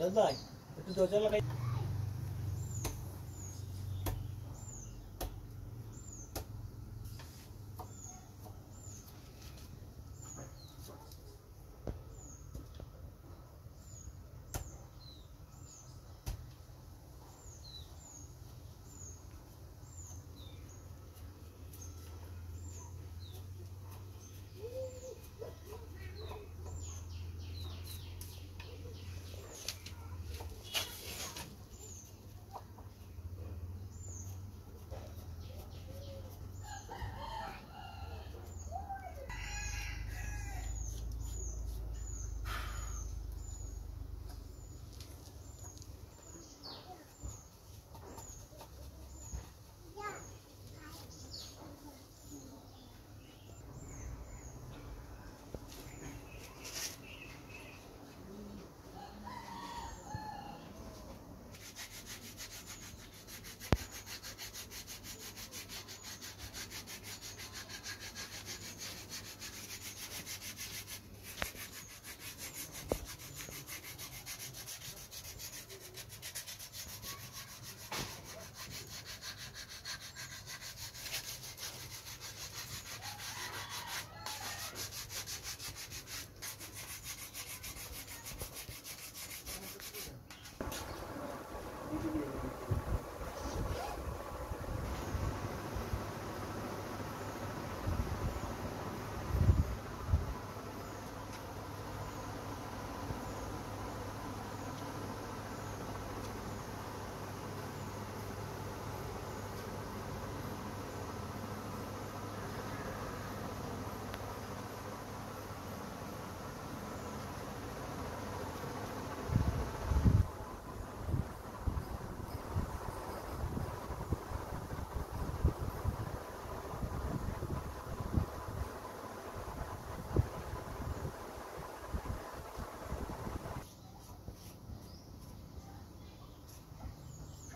जल्द भाई तो दो चार लगाई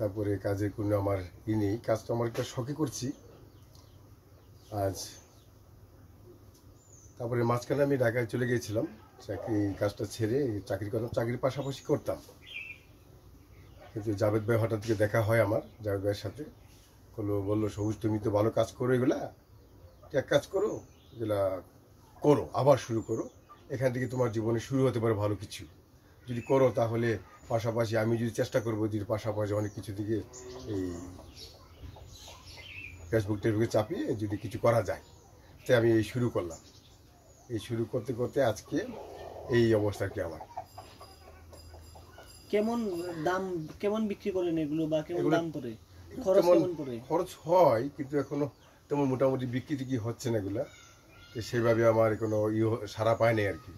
তারপরে কাজের কোনো আমার ই নেই কাজটা আমার একটা শখে করছি আজ তারপরে মাঝখানে আমি ঢাকায় চলে গিয়েছিলাম চাকরি কাজটা ছেড়ে চাকরি করতাম চাকরির পাশাপাশি করতাম কিন্তু জাভেদ ভাই হঠাৎ থেকে দেখা হয় আমার জাভেদ ভাইয়ের সাথে কোনো বললো সবুজ তুমি তো ভালো কাজ করো এগুলা এক কাজ করো এগুলা করো আবার শুরু করো এখান থেকে তোমার জীবনে শুরু হতে পারে ভালো কিছু যদি করো তাহলে পাশাপাশি আমি যদি চেষ্টা করবো যদি পাশাপাশি অনেক কিছু দিকে এই ফেসবুক টেসবুকে চাপিয়ে যদি কিছু করা যায় তাই আমি এই শুরু করলাম এই শুরু করতে করতে আজকে এই অবস্থা কি আমার কেমন দাম কেমন বিক্রি করেন এগুলো বা কেমন দাম পড়ে খরচ হয় কিন্তু এখনো তেমন মোটামুটি বিক্রি কি হচ্ছে না এগুলা সেভাবে আমার কোনো ইয়ে সারা পায় নাই আর কি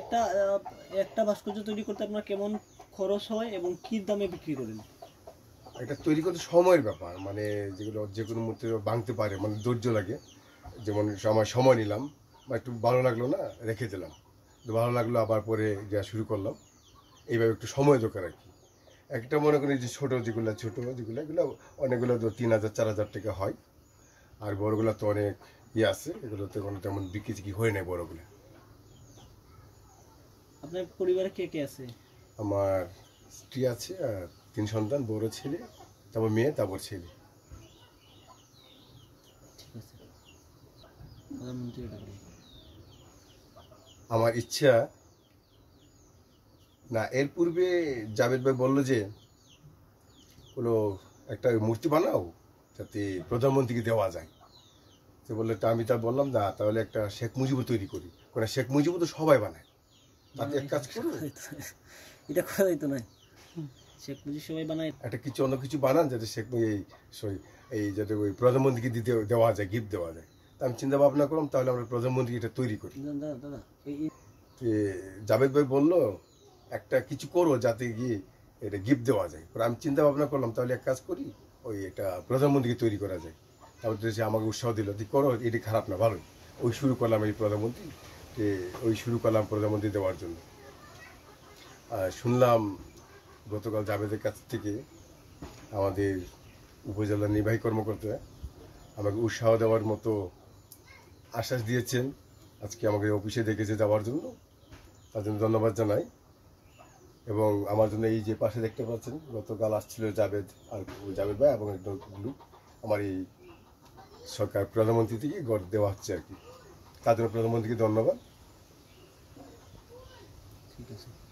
একটা একটা ভাস্কর্য তৈরি করতে আপনার কেমন খরচ হয় এবং কি দামে বিক্রি করেন এটা তৈরি করতে সময়ের ব্যাপার মানে যেগুলো যে কোনো মূর্তি ভাঙতে পারে মানে ধৈর্য লাগে যেমন আমার সময় নিলাম বা একটু ভালো লাগলো না রেখে দিলাম ভালো লাগলো আবার পরে যা শুরু করলাম এইভাবে একটু সময় দরকার আর কি একটা মনে করি যে ছোটো যেগুলো ছোটো যেগুলো এগুলো অনেকগুলো তো তিন হাজার চার হাজার টাকা হয় আর বড়গুলো তো অনেক ইয়ে আছে এগুলো তো কোনো তেমন বিক্রি হয় না বড়গুলো আপনার পরিবারে কে কে আছে আমার স্ত্রী আছে আর তিন সন্তান বড় ছেলে তারপর মেয়ে তারপর ছেলে আমার ইচ্ছা না এর পূর্বে জাভেদ ভাই বললো যে কোনো একটা মূর্তি বানাও যাতে প্রধানমন্ত্রীকে দেওয়া যায় সে বললো তা আমি তা বললাম না তাহলে একটা শেখ মুজিবু তৈরি করি কারণ শেখ মুজিবু তো সবাই বানায় তাকে এক কাজ করো এটা করা হইতো না শেখ মুজিব সবাই বানায় একটা কিছু অন্য কিছু বানান যাতে শেখ মুজিব এই এই যাতে ওই প্রধানমন্ত্রীকে দিতে দেওয়া যায় গিফট দেওয়া যায় তা আমি চিন্তা ভাবনা করলাম তাহলে আমরা প্রধানমন্ত্রী এটা তৈরি করি জাভেদ ভাই বললো একটা কিছু করো যাতে গিয়ে এটা গিফট দেওয়া যায় আমি চিন্তা ভাবনা করলাম তাহলে এক কাজ করি ওই এটা প্রধানমন্ত্রীকে তৈরি করা যায় তারপর সে আমাকে উৎসাহ দিল তুই করো এটা খারাপ না ভালোই ওই শুরু করলাম এই প্রধানমন্ত্রী যে ওই শুরু করলাম প্রধানমন্ত্রী দেওয়ার জন্য শুনলাম গতকাল জাভেদের কাছ থেকে আমাদের উপজেলা নির্বাহী কর্মকর্তা আমাকে উৎসাহ দেওয়ার মতো আশ্বাস দিয়েছেন আজকে আমাকে অফিসে দেখেছে যাওয়ার জন্য তার জন্য ধন্যবাদ জানাই এবং আমার জন্য এই যে পাশে দেখতে পাচ্ছেন গতকাল আসছিল জাভেদ আর জাভেদ ভাই এবং একদম আমার এই সরকার প্রধানমন্ত্রী থেকে গড় দেওয়া হচ্ছে আর কি তাদের প্রধানমন্ত্রীকে ধন্যবাদ ঠিক আছে